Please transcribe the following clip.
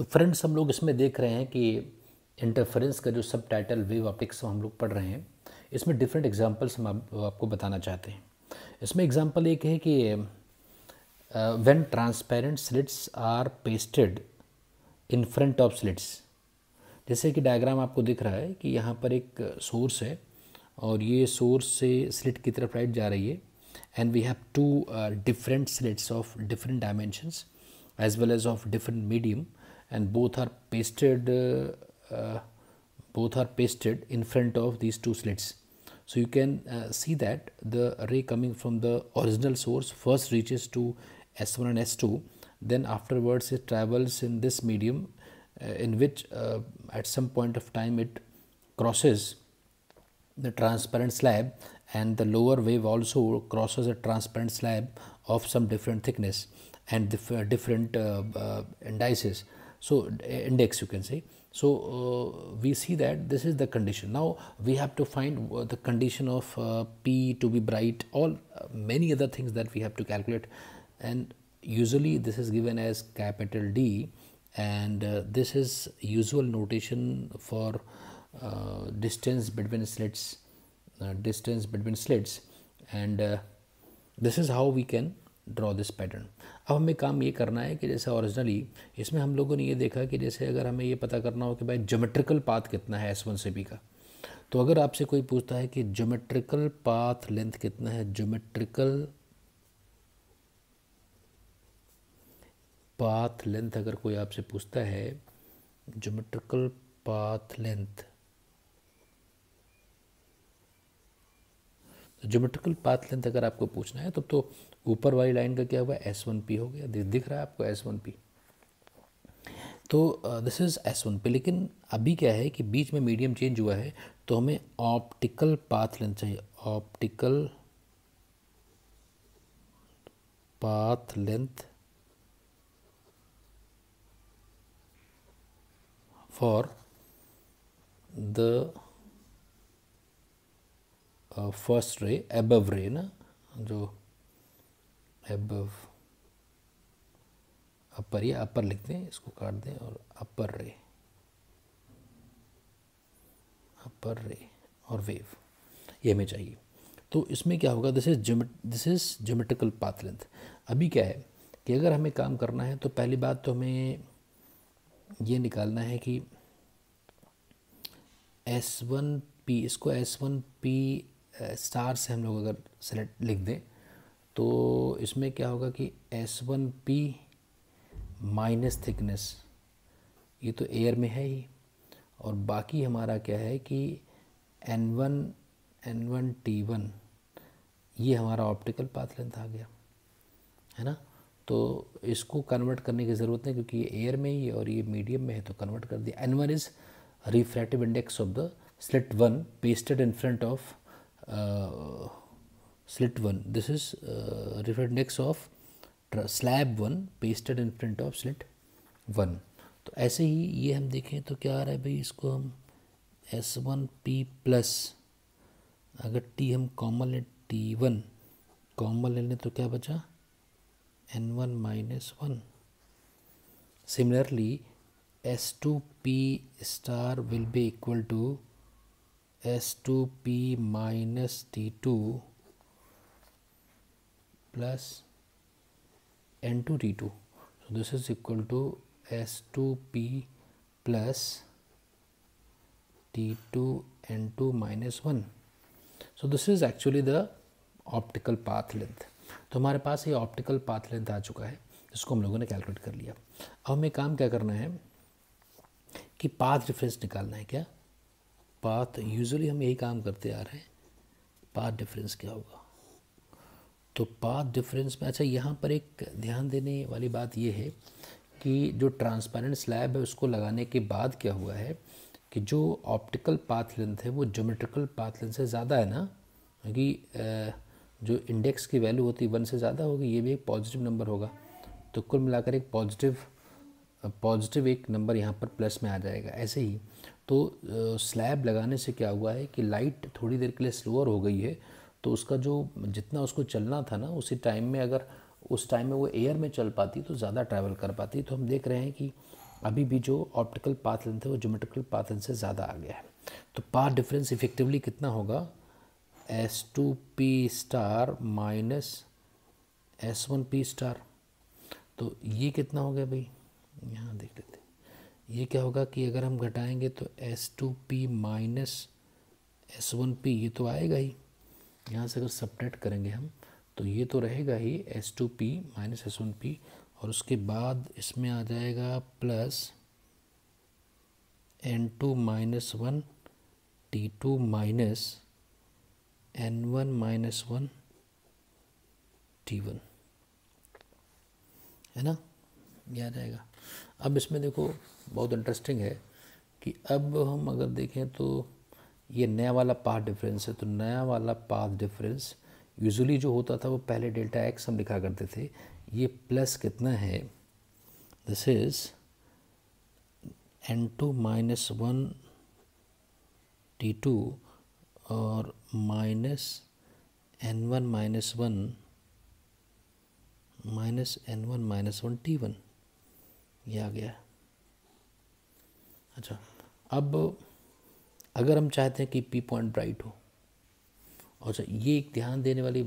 तो फ्रेंड्स हम लोग इसमें देख रहे हैं कि इंटरफेरेंस का जो सब टाइटल वेव ऑप्टिक्स हम लोग पढ़ रहे हैं इसमें डिफरेंट एग्जाम्पल्स हम आपको बताना चाहते हैं इसमें एग्जाम्पल एक है कि when transparent slits are pasted in front of slits जैसे कि डायग्राम आपको दिख रहा है कि यहाँ पर एक सोर्स है और ये सोर्स से स्लिट की तरफ राइट जा रही है and we have two different slits of different dimensions as well as of different medium and both are pasted uh, uh, both are pasted in front of these two slits so you can uh, see that the ray coming from the original source first reaches to S1 and S2. Then afterwards it travels in this medium uh, in which uh, at some point of time it crosses the transparent slab and the lower wave also crosses a transparent slab of some different thickness and dif different uh, indices so uh, index you can say so uh, we see that this is the condition now we have to find uh, the condition of uh, p to be bright all uh, many other things that we have to calculate and usually this is given as capital d and uh, this is usual notation for distance between slits distance between slits and this is how we can draw this pattern अब हमें काम ये करना है कि जैसे originally इसमें हम लोगों ने ये देखा कि जैसे अगर हमें ये पता करना हो कि भाई जोमेट्रिकल पाथ कितना है एस वन से बी का तो अगर आपसे कोई पूछता है कि जोमेट्रिकल पाथ लेंथ कितना है जोमेट्रिकल पाथ लेंथ अगर कोई आपसे पूछता है geometrical path length geometrical path length अगर आपको पूछना है तब तो ऊपर तो वाली लाइन का क्या हुआ एस वन पी हो गया दिख रहा है आपको एस वन पी तो this is S one P लेकिन अभी क्या है कि बीच में मीडियम चेंज हुआ है तो हमें ऑप्टिकल पाथ लेंथ चाहिए optical path length for the first ray above ray ना जो एबव अपर या अपर लिख दें इसको काट दें और अपर रे अपर रे और वेव ये हमें चाहिए तो इसमें क्या होगा this is this is geometrical path length अभी क्या है कि अगर हमें काम करना है तो पहली बात तो हमें ये निकालना है कि एस वन पी इसको एस वन पी स्टार से हम लोग अगर सेलेक्ट लिख दें तो इसमें क्या होगा कि S one P minus thickness ये तो एयर में है ही और बाकी हमारा क्या है कि N one N one T one ये हमारा ऑप्टिकल पाथ लेंथ आ गया है ना तो इसको कन्वर्ट करने की ज़रूरत नहीं क्योंकि ये एयर में ही है और ये मीडियम में है तो कन्वर्ट कर दिया N one is refractive index of the slit one pasted in front of Uh, slit one. this is uh, referred next of slab one pasted in front of slit one. तो ऐसे ही ये हम देखें तो क्या आ रहा है भाई इसको हम एस वन पी प्लस अगर टी हम कॉमन लें टी वन कॉमन ले लें तो क्या बचा N one minus one similarly S two P star will be equal to S two P minus T two plus N two T two so this is equal to S two P plus T two N two minus one so this is actually the optical path length तो हमारे पास ये optical path length आ चुका है जिसको हम लोगों ने calculate कर लिया अब हमें काम क्या करना है कि पाथ डिफरेंस निकालना है क्या पाथ यूजुअली हम यही काम करते आ रहे हैं पाथ डिफरेंस क्या होगा तो पाथ डिफरेंस में अच्छा यहाँ पर एक ध्यान देने वाली बात यह है कि जो ट्रांसपेरेंट स्लैब है उसको लगाने के बाद क्या हुआ है कि जो ऑप्टिकल पाथ लेंथ है वो जोमेट्रिकल पाथ लेंथ से ज़्यादा है ना क्योंकि जो इंडेक्स की वैल्यू होती है वन से ज़्यादा होगी ये भी एक पॉजिटिव नंबर होगा तो कुल मिलाकर एक पॉजिटिव पॉजिटिव एक नंबर यहाँ पर प्लस में आ जाएगा ऐसे ही तो स्लैब लगाने से क्या हुआ है कि लाइट थोड़ी देर के लिए स्लोअर हो गई है तो उसका जो जितना उसको चलना था ना उसी टाइम में अगर उस टाइम में वो एयर में चल पाती तो ज़्यादा ट्रैवल कर पाती तो हम देख रहे हैं कि अभी भी जो ऑप्टिकल पाथ लेंथ है वो जोमेट्रिकल पाथ लेंथ से ज़्यादा आ गया है तो पाथ डिफरेंस इफेक्टिवली कितना होगा S two P star minus S one P star तो ये कितना हो गया भाई यहाँ देख लेते हैं ये क्या होगा कि अगर हम घटाएंगे तो S two P minus S one P ये तो आएगा ही यहाँ से अगर सपरेट करेंगे हम तो ये तो रहेगा ही S two P minus S one P और उसके बाद इसमें आ जाएगा plus N two minus one T two minus N one minus one T one है ना गया जाएगा अब इसमें देखो बहुत इंटरेस्टिंग है कि अब हम अगर देखें तो ये नया वाला पाथ डिफरेंस है तो नया वाला पाथ डिफरेंस यूजुअली जो होता था वो पहले डेल्टा एक्स हम लिखा करते थे ये प्लस कितना है this is N two minus one T two और minus N one minus one minus N one minus one T one ये आ गया अच्छा अब अगर हम चाहते हैं कि पी पॉइंट ब्राइट हो अच्छा ये एक ध्यान देने वाली